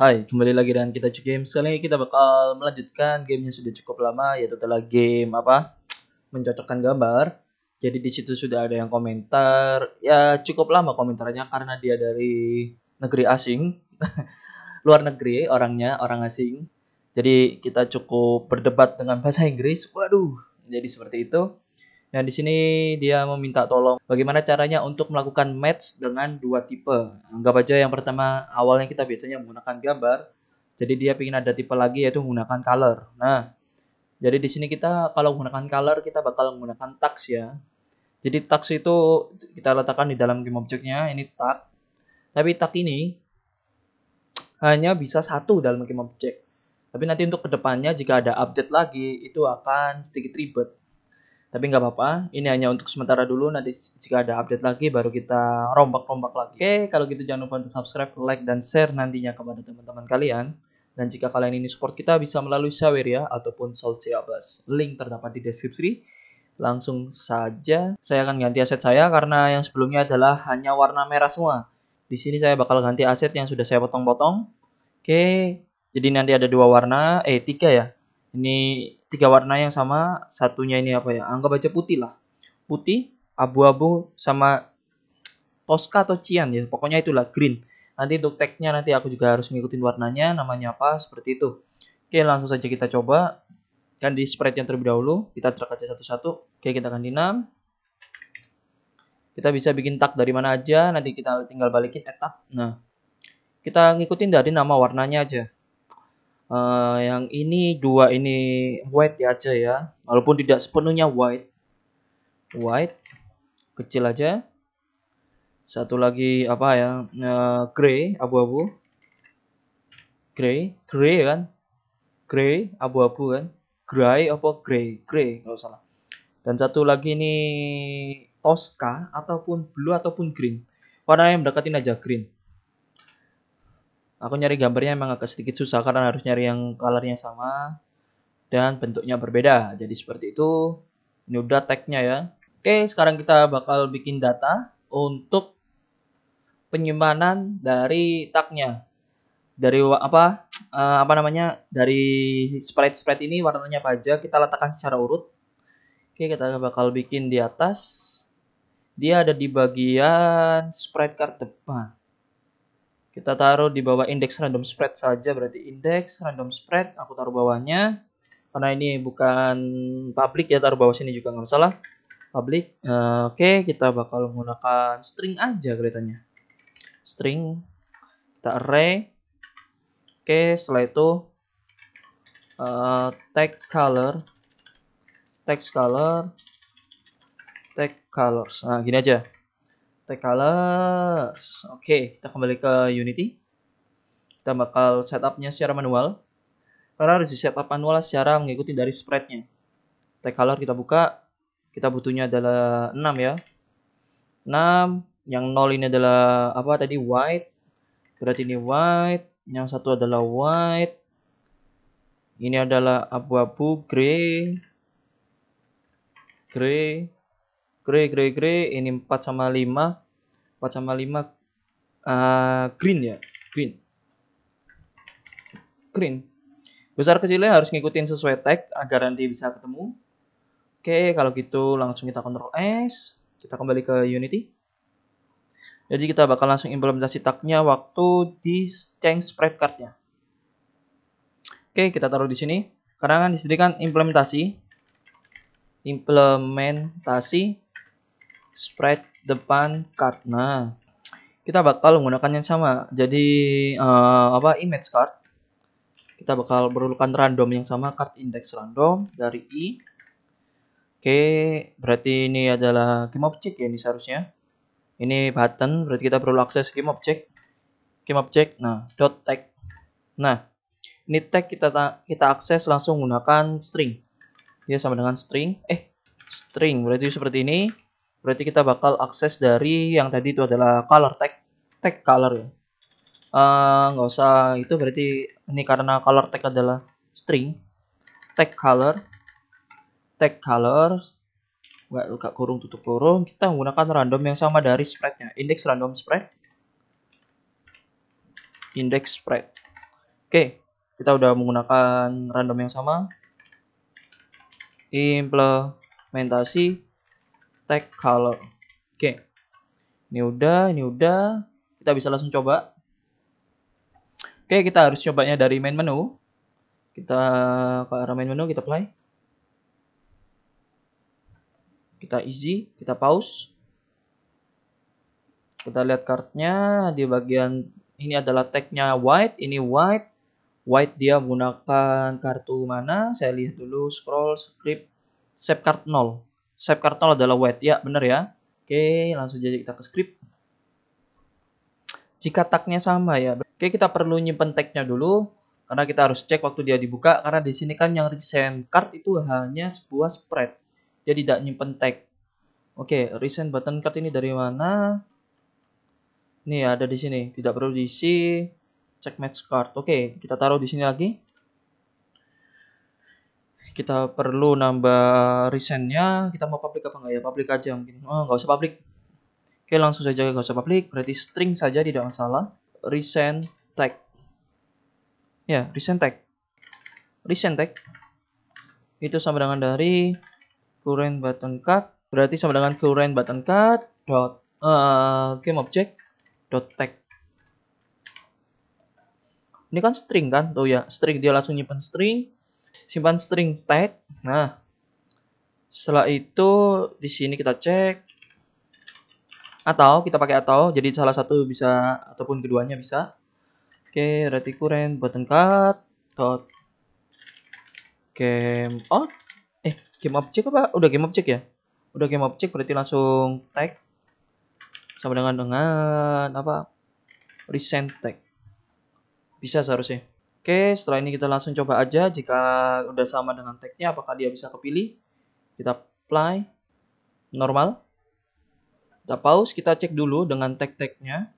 Hai, kembali lagi dengan kita Cuk Game. Sekali ini kita bakal melanjutkan game yang sudah cukup lama yaitu telah game apa? Mencocokkan gambar. Jadi di situ sudah ada yang komentar. Ya cukup lama komentarnya karena dia dari negeri asing. Luar negeri orangnya, orang asing. Jadi kita cukup berdebat dengan bahasa Inggris. Waduh, jadi seperti itu. Nah, di sini dia meminta tolong bagaimana caranya untuk melakukan match dengan dua tipe. Anggap aja yang pertama awalnya kita biasanya menggunakan gambar. Jadi dia ingin ada tipe lagi yaitu menggunakan color. Nah, jadi di sini kita kalau menggunakan color kita bakal menggunakan text ya. Jadi text itu kita letakkan di dalam game objeknya ini tag. Tapi tag ini hanya bisa satu dalam game object Tapi nanti untuk kedepannya jika ada update lagi itu akan sedikit ribet tapi nggak apa-apa, ini hanya untuk sementara dulu. Nanti jika ada update lagi baru kita rombak-rombak lagi. Oke, kalau gitu jangan lupa untuk subscribe, like, dan share nantinya kepada teman-teman kalian. Dan jika kalian ini support kita bisa melalui Saweria ataupun Social Plus. Link terdapat di deskripsi. Langsung saja, saya akan ganti aset saya karena yang sebelumnya adalah hanya warna merah semua. Di sini saya bakal ganti aset yang sudah saya potong-potong. Oke, jadi nanti ada dua warna, eh tiga ya. Ini tiga warna yang sama satunya ini apa ya anggap aja putih lah putih abu-abu sama toska atau Cian ya pokoknya itulah green nanti untuk tagnya nanti aku juga harus ngikutin warnanya namanya apa seperti itu oke langsung saja kita coba di spread yang terlebih dahulu kita track aja satu-satu oke kita akan dinam kita bisa bikin tag dari mana aja nanti kita tinggal balikin etak eh, nah kita ngikutin dari nama warnanya aja Uh, yang ini dua ini white ya aja ya. Walaupun tidak sepenuhnya white. White kecil aja. Satu lagi apa ya? Uh, eh, gray abu-abu. Gray, gray kan? Gray abu-abu kan? Gray apa gray? Gray kalau salah. Dan satu lagi ini Tosca ataupun blue ataupun green. Warna yang mendekatin aja green aku nyari gambarnya emang agak sedikit susah karena harus nyari yang colornya sama dan bentuknya berbeda jadi seperti itu ini udah tagnya ya oke sekarang kita bakal bikin data untuk penyimpanan dari tagnya dari apa eh, apa namanya dari spread spread ini warnanya apa aja kita letakkan secara urut oke kita bakal bikin di atas dia ada di bagian spread card depan kita taruh di bawah indeks random spread saja, berarti indeks random spread aku taruh bawahnya. Karena ini bukan public ya, taruh bawah sini juga nggak masalah. Public. Uh, Oke, okay, kita bakal menggunakan string aja kelihatannya. String. Kita array. Oke, okay, setelah itu uh, eh, tag color. Text color. Tag colors. Nah, gini aja colors. Oke, okay, kita kembali ke Unity. Kita bakal setupnya secara manual. Karena harus di setup manual secara mengikuti dari spreadnya. color kita buka. Kita butuhnya adalah 6 ya. 6. Yang 0 ini adalah apa tadi? White. Berarti ini white. Yang satu adalah white. Ini adalah abu-abu, gray, gray grey grey grey ini 4 sama 5 4 sama 5 uh, eh, green ya green green besar kecilnya harus ngikutin sesuai tag agar nanti bisa ketemu oke kalau gitu langsung kita kontrol S kita kembali ke Unity jadi kita bakal langsung implementasi tagnya waktu di change spread cardnya oke kita taruh di sini karena kan disini kan implementasi implementasi sprite depan Nah, kita bakal menggunakan yang sama jadi uh, apa image card kita bakal berulukan random yang sama card index random dari i oke berarti ini adalah game object ya ini seharusnya ini button berarti kita perlu akses game object game object nah dot tag nah ini tag kita kita akses langsung menggunakan string dia sama dengan string eh string berarti seperti ini berarti kita bakal akses dari yang tadi itu adalah color tag tag color ya eh, nggak uh, usah itu berarti ini karena color tag adalah string tag color tag color nggak buka kurung tutup kurung kita menggunakan random yang sama dari spreadnya index random spread index spread oke okay, kita udah menggunakan random yang sama implementasi tag color. Oke. Okay. Ini udah, ini udah. Kita bisa langsung coba. Oke, okay, kita harus cobanya dari main menu. Kita ke arah main menu, kita play. Kita easy, kita pause. Kita lihat kartunya di bagian ini adalah tagnya white, ini white. White dia menggunakan kartu mana? Saya lihat dulu scroll script save card 0. Save kartel adalah white. Ya, benar ya. Oke, langsung saja kita ke script. Jika tagnya sama ya. Oke, kita perlu nyimpen tagnya dulu. Karena kita harus cek waktu dia dibuka. Karena di sini kan yang recent card itu hanya sebuah spread. Dia tidak nyimpen tag. Oke, recent button card ini dari mana? Nih, ada di sini. Tidak perlu diisi. Cek match card. Oke, kita taruh di sini lagi kita perlu nambah resennya kita mau public apa enggak ya public aja mungkin oh nggak usah public oke langsung saja nggak usah public berarti string saja tidak masalah recent tag ya recent tag recent tag itu sama dengan dari current button cut berarti sama dengan current button cut dot uh, game object dot tag ini kan string kan tuh oh ya string dia langsung nyimpan string simpan string tag. Nah, setelah itu di sini kita cek atau kita pakai atau jadi salah satu bisa ataupun keduanya bisa. Oke, okay, current button card dot game out eh game object apa udah game object ya udah game object berarti langsung tag sama dengan dengan apa recent tag bisa seharusnya Oke, setelah ini kita langsung coba aja. Jika udah sama dengan tag-nya, apakah dia bisa kepilih? Kita apply. Normal. Kita pause, kita cek dulu dengan tag tag nya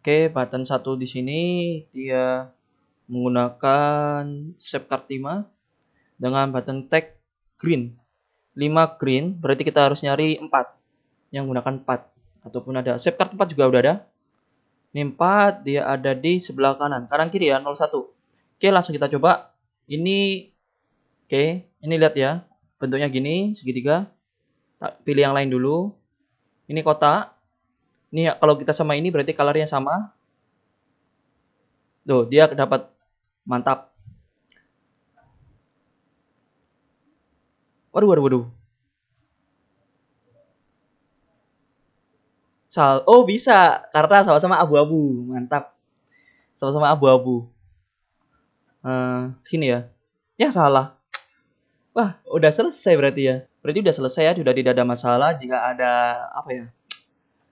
Oke, button satu di sini dia menggunakan shape card 5 dengan button tag green. 5 green, berarti kita harus nyari 4 yang menggunakan 4 ataupun ada shape card 4 juga udah ada ini 4, dia ada di sebelah kanan. Kanan kiri ya, 01. Oke, langsung kita coba. Ini, oke, ini lihat ya. Bentuknya gini, segitiga. Pilih yang lain dulu. Ini kotak. Ini ya, kalau kita sama ini berarti colornya sama. Tuh, dia dapat mantap. Waduh, waduh, waduh. Sal oh bisa karena sama-sama abu-abu. Mantap. Sama-sama abu-abu. Uh, sini ya. Ya salah. Wah, udah selesai berarti ya. Berarti udah selesai ya, sudah tidak ada masalah jika ada apa ya?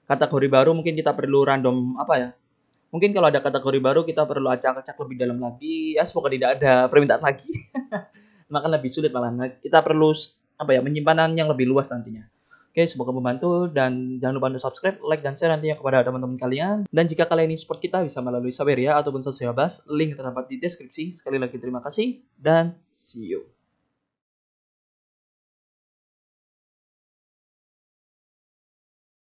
Kategori baru mungkin kita perlu random apa ya? Mungkin kalau ada kategori baru kita perlu acak-acak lebih dalam lagi. Ya semoga tidak ada permintaan lagi. Maka lebih sulit malah. Kita perlu apa ya penyimpanan yang lebih luas nantinya. Oke, semoga membantu dan jangan lupa untuk subscribe, like, dan share nantinya kepada teman-teman kalian. Dan jika kalian ingin support kita bisa melalui Saberia ataupun Sosial Bus, link terdapat di deskripsi. Sekali lagi terima kasih dan see you.